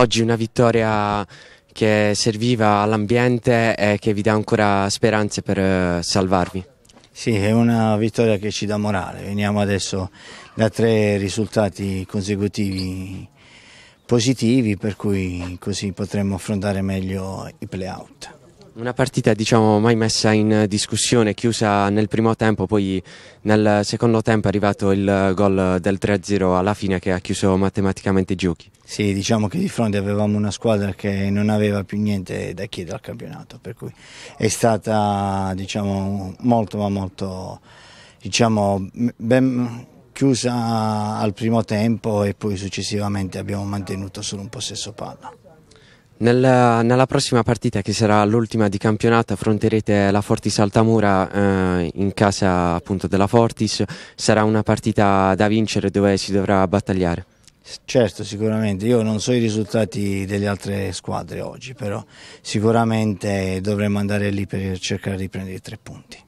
Oggi una vittoria che serviva all'ambiente e che vi dà ancora speranze per eh, salvarvi. Sì, è una vittoria che ci dà morale. Veniamo adesso da tre risultati consecutivi positivi, per cui così potremo affrontare meglio i playout. Una partita diciamo mai messa in discussione, chiusa nel primo tempo, poi nel secondo tempo è arrivato il gol del 3-0 alla fine che ha chiuso matematicamente i giochi. Sì, diciamo che di fronte avevamo una squadra che non aveva più niente da chiedere al campionato, per cui è stata diciamo, molto ma molto diciamo, ben chiusa al primo tempo e poi successivamente abbiamo mantenuto solo un possesso palla. Nella, nella, prossima partita, che sarà l'ultima di campionato, affronterete la Fortis Altamura eh, in casa appunto della Fortis. Sarà una partita da vincere dove si dovrà battagliare. Certo, sicuramente. Io non so i risultati delle altre squadre oggi, però sicuramente dovremmo andare lì per cercare di prendere i tre punti.